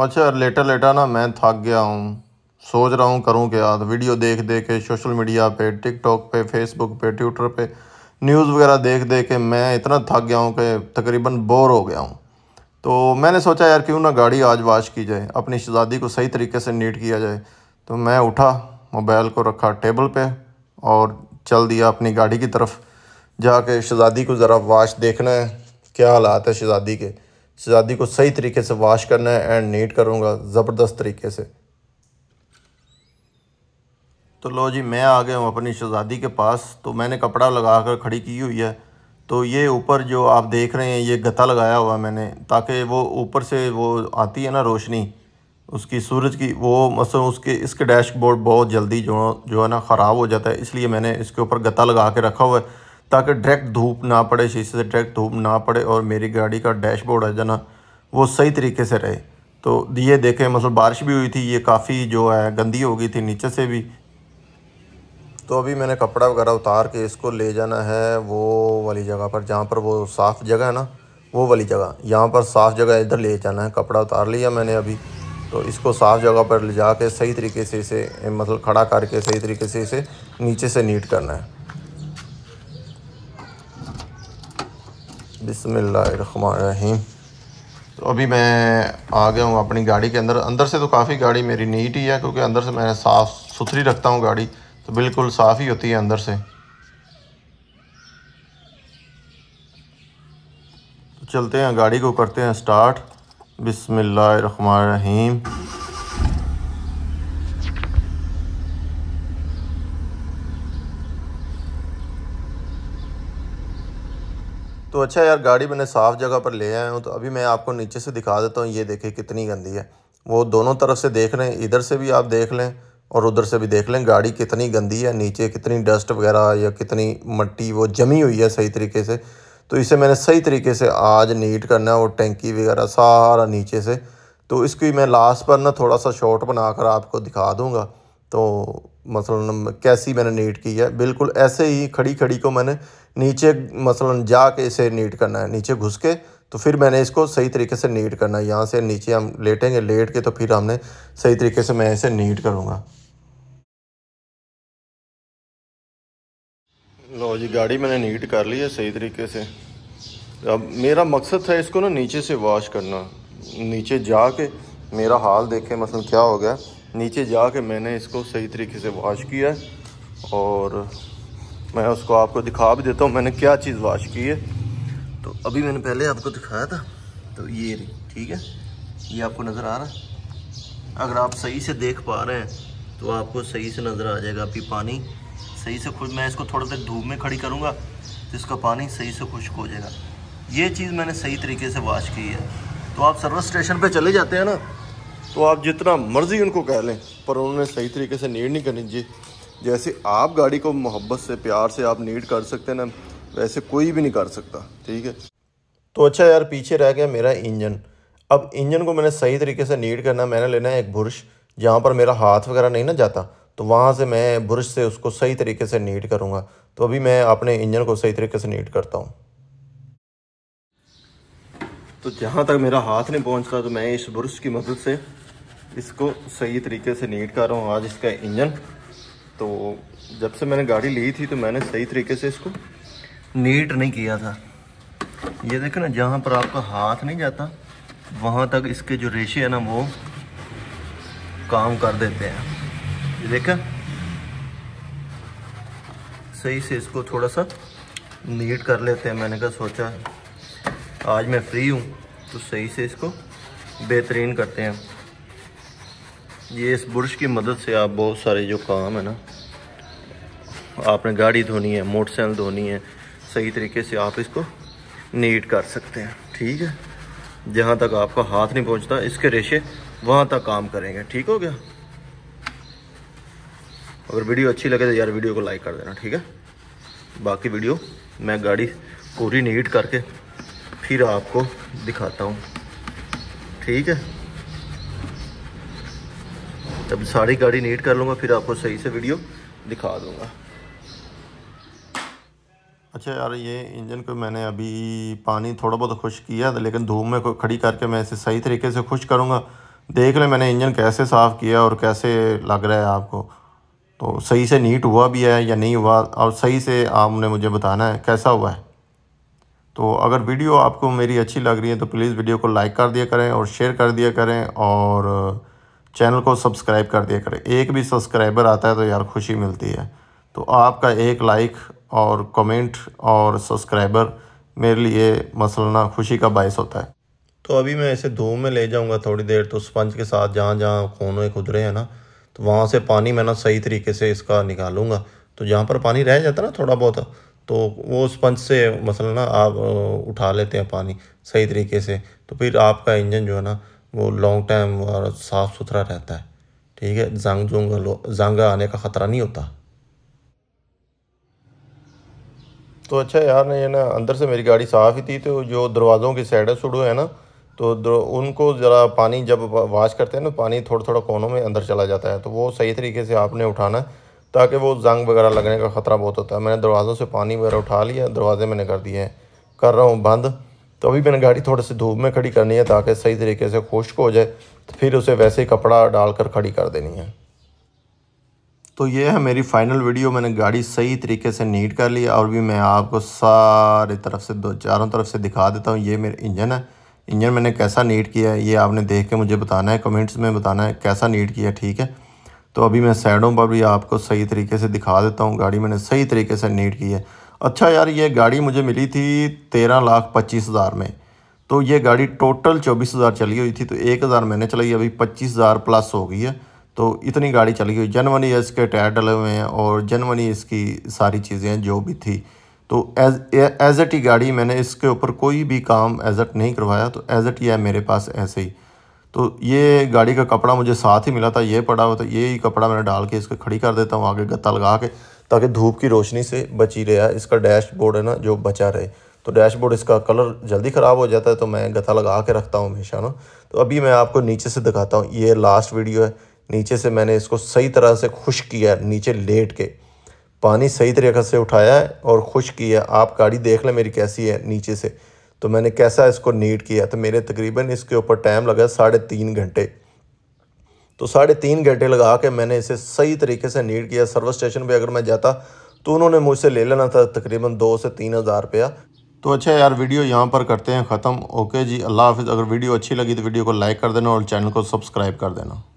अच्छा यार लेटा लेटा ना मैं थक गया हूँ सोच रहा हूँ करूँ क्या वीडियो देख देख के सोशल मीडिया पे टिकटॉक पे फेसबुक पे ट्विटर पे न्यूज़ वगैरह देख देख के मैं इतना थक गया हूँ कि तकरीबन बोर हो गया हूँ तो मैंने सोचा यार क्यों ना गाड़ी आज वाश की जाए अपनी शहजादी को सही तरीके से नीट किया जाए तो मैं उठा मोबाइल को रखा टेबल पर और चल दिया अपनी गाड़ी की तरफ जाके शहजादी को ज़रा वाश देखना है क्या हालात है शहजादी के शहजादी को सही तरीके से वाश करना है एंड नीट करूँगा ज़बरदस्त तरीके से तो लो जी मैं आ गया हूँ अपनी शहजादी के पास तो मैंने कपड़ा लगा कर खड़ी की हुई है तो ये ऊपर जो आप देख रहे हैं ये गता लगाया हुआ मैंने ताकि वो ऊपर से वो आती है ना रोशनी उसकी सूरज की वो मतलब उसके इसके डैशबोर्ड बहुत जल्दी जो जो है ना ख़राब हो जाता है इसलिए मैंने इसके ऊपर गता लगा के रखा हुआ है ताकि डायरेक्ट धूप ना पड़े शीशे से डायरेक्ट धूप ना पड़े और मेरी गाड़ी का डैशबोर्ड है जना वो सही तरीके से रहे तो ये देखें मतलब बारिश भी हुई थी ये काफ़ी जो है गंदी हो गई थी नीचे से भी तो अभी मैंने कपड़ा वगैरह उतार के इसको ले जाना है वो वाली जगह पर जहाँ पर वो साफ़ जगह है ना वो वाली जगह यहाँ पर साफ़ जगह इधर ले जाना है कपड़ा उतार लिया मैंने अभी तो इसको साफ़ जगह पर ले जा कर सही तरीके से इसे मतलब खड़ा करके सही तरीके से इसे नीचे से नीट करना है बिसमीम तो अभी मैं आ गया हूँ अपनी गाड़ी के अंदर अंदर से तो काफ़ी गाड़ी मेरी नीट ही है क्योंकि अंदर से मैं साफ़ सुथरी रखता हूँ गाड़ी तो बिल्कुल साफ़ ही होती है अंदर से तो चलते हैं गाड़ी को करते हैं स्टार्ट बिसमीम अच्छा यार गाड़ी मैंने साफ़ जगह पर ले आया हूँ तो अभी मैं आपको नीचे से दिखा देता हूँ ये देखिए कितनी गंदी है वो दोनों तरफ से देख लें इधर से भी आप देख लें और उधर से भी देख लें गाड़ी कितनी गंदी है नीचे कितनी डस्ट वगैरह या कितनी मट्टी वो जमी हुई है सही तरीके से तो इसे मैंने सही तरीके से आज नीट करना है और टंकी वगैरह सारा नीचे से तो इसकी मैं लास्ट पर ना थोड़ा सा शॉर्ट बनाकर आपको दिखा दूँगा तो मसलन कैसी मैंने नीट की है बिल्कुल ऐसे ही खड़ी खड़ी को मैंने नीचे मसलन जा के इसे नीट करना है नीचे घुस के तो फिर मैंने इसको सही तरीके से नीट करना है यहाँ से नीचे हम लेटेंगे लेट के तो फिर हमने सही तरीके से मैं इसे नीट करूँगा लो जी गाड़ी मैंने नीट कर ली है सही तरीके से अब मेरा मकसद था इसको ना नीचे से वॉश करना नीचे जा के मेरा हाल देखें मसलन क्या हो गया नीचे जा के मैंने इसको सही तरीके से वॉश किया है और मैं उसको आपको दिखा भी देता हूँ मैंने क्या चीज़ वाश की है तो अभी मैंने पहले आपको दिखाया था तो ये ठीक है ये आपको नज़र आ रहा है अगर आप सही से देख पा रहे हैं तो आपको सही से नज़र आ जाएगा अभी पानी सही से खुश मैं इसको थोड़ा देर धूप में खड़ी करूँगा तो इसका पानी सही से खुश्क हो जाएगा ये चीज़ मैंने सही तरीके से वाश की है तो आप सर्विस स्टेशन पर चले जाते हैं ना तो आप जितना मर्ज़ी उनको कह लें पर उन्होंने सही तरीके से नीड नहीं करनी जी जैसे आप गाड़ी को मोहब्बत से प्यार से आप नीड कर सकते हैं ना वैसे कोई भी नहीं कर सकता ठीक है तो अच्छा यार पीछे रह गया मेरा इंजन अब इंजन को मैंने सही तरीके से नीड करना मैंने लेना है एक बुरश जहाँ पर मेरा हाथ वगैरह नहीं ना जाता तो वहाँ से मैं बुरश से उसको सही तरीके से नीट करूँगा तो अभी मैं अपने इंजन को सही तरीके से नीट करता हूँ तो जहाँ तक मेरा हाथ नहीं पहुँचता तो मैं इस बुरश की मदद से इसको सही तरीके से नीट कर रहा हूँ आज इसका इंजन तो जब से मैंने गाड़ी ली थी तो मैंने सही तरीके से इसको नीट नहीं किया था ये देखो ना जहाँ पर आपका हाथ नहीं जाता वहाँ तक इसके जो रेशे हैं ना वो काम कर देते हैं ये देखा सही से इसको थोड़ा सा नीट कर लेते हैं मैंने कहा सोचा आज मैं फ्री हूँ तो सही से इसको बेहतरीन करते हैं ये इस ब्रश की मदद से आप बहुत सारे जो काम है ना आपने गाड़ी धोनी है मोटरसाइकिल धोनी है सही तरीके से आप इसको नीट कर सकते हैं ठीक है जहाँ तक आपका हाथ नहीं पहुँचता इसके रेशे वहाँ तक काम करेंगे ठीक हो गया अगर वीडियो अच्छी लगे तो यार वीडियो को लाइक कर देना ठीक है बाकी वीडियो मैं गाड़ी पूरी नीट करके फिर आपको दिखाता हूँ ठीक है अब सारी गाड़ी नीट कर लूँगा फिर आपको सही से वीडियो दिखा दूँगा अच्छा यार ये इंजन को मैंने अभी पानी थोड़ा बहुत खुश किया था लेकिन धूप में खड़ी करके मैं इसे सही तरीके से खुश करूँगा देख लें मैंने इंजन कैसे साफ़ किया और कैसे लग रहा है आपको तो सही से नीट हुआ भी है या नहीं हुआ और सही से आपने मुझे बताना है कैसा हुआ है तो अगर वीडियो आपको मेरी अच्छी लग रही है तो प्लीज़ वीडियो को लाइक कर दिया करें और शेयर कर दिया करें और चैनल को सब्सक्राइब कर दिया करें एक भी सब्सक्राइबर आता है तो यार खुशी मिलती है तो आपका एक लाइक और कमेंट और सब्सक्राइबर मेरे लिए मसलना खुशी का बायस होता है तो अभी मैं इसे धूप में ले जाऊंगा थोड़ी देर तो स्पंज के साथ जहाँ जहाँ एक खुदरे हैं ना तो वहाँ से पानी मैं ना सही तरीके से इसका निकालूंगा तो जहाँ पर पानी रह जाता ना थोड़ा बहुत तो वो स्पंज से मसलन ना आप उठा लेते हैं पानी सही तरीके से तो फिर आपका इंजन जो है ना वो लॉन्ग टाइम और साफ़ सुथरा रहता है ठीक है जंग जुंग जंग आने का ख़तरा नहीं होता तो अच्छा यार ने ये ना अंदर से मेरी गाड़ी साफ़ ही थी तो जो दरवाज़ों की साइड सुडो है ना तो उनको ज़रा पानी जब वाश करते हैं ना पानी थोड़ा थोड़ा कोनों में अंदर चला जाता है तो वो सही तरीके से आपने उठाना है ताकि वो जंग वगैरह लगने का ख़तरा बहुत होता है मैंने दरवाज़ों से पानी वगैरह उठा लिया दरवाज़े मैंने कर दिए हैं कर रहा हूँ बंद तो अभी मैंने गाड़ी थोड़े से धूप में खड़ी करनी है ताकि सही तरीके से खुश्क हो जाए तो फिर उसे वैसे ही कपड़ा डालकर खड़ी कर देनी है तो ये है मेरी फ़ाइनल वीडियो मैंने गाड़ी सही तरीके से नीट कर ली और भी मैं आपको सारे तरफ से दो चारों तरफ से दिखा देता हूँ ये मेरा इंजन है इंजन मैंने कैसा नीट किया है ये आपने देख के मुझे बताना है कमेंट्स में बताना है कैसा नीट किया ठीक है तो अभी मैं साइडों पर भी आपको सही तरीके से दिखा देता हूँ गाड़ी मैंने सही तरीके से नीट की है अच्छा यार ये गाड़ी मुझे मिली थी तेरह लाख पच्चीस हज़ार में तो ये गाड़ी टोटल चौबीस हज़ार चली हुई थी तो एक हज़ार मैंने चलाई अभी पच्चीस हज़ार प्लस हो गई है तो इतनी गाड़ी चली हुई जनवनी इसके टायर डले हुए हैं और जनवनी इसकी सारी चीज़ें जो भी थी तो एज एज ही गाड़ी मैंने इसके ऊपर कोई भी काम एज एट नहीं करवाया तो एज एट ही है मेरे पास ऐसे ही तो ये गाड़ी का कपड़ा मुझे साथ ही मिला था ये पड़ा हुआ था ये ही कपड़ा मैंने डाल के इसको खड़ी कर देता हूँ आगे गत्ता लगा के ताकि धूप की रोशनी से बची रहे इसका डैशबोर्ड है ना जो बचा रहे तो डैशबोर्ड इसका कलर जल्दी ख़राब हो जाता है तो मैं गथा लगा के रखता हूँ हमेशा ना तो अभी मैं आपको नीचे से दिखाता हूँ ये लास्ट वीडियो है नीचे से मैंने इसको सही तरह से खुश किया है नीचे लेट के पानी सही तरीके से उठाया है और खुश किया आप गाड़ी देख लें मेरी कैसी है नीचे से तो मैंने कैसा इसको नीट किया तो मेरे तकरीबन इसके ऊपर टाइम लगा साढ़े तीन घंटे तो साढ़े तीन घंटे लगा के मैंने इसे सही तरीके से नीड किया सर्विस स्टेशन पे अगर मैं जाता तो उन्होंने मुझसे ले लेना था तकरीबन दो से तीन हज़ार रुपया तो अच्छा यार वीडियो यहाँ पर करते हैं ख़त्म ओके जी अल्लाह हाफिज़ अगर वीडियो अच्छी लगी तो वीडियो को लाइक कर देना और चैनल को सब्सक्राइब कर देना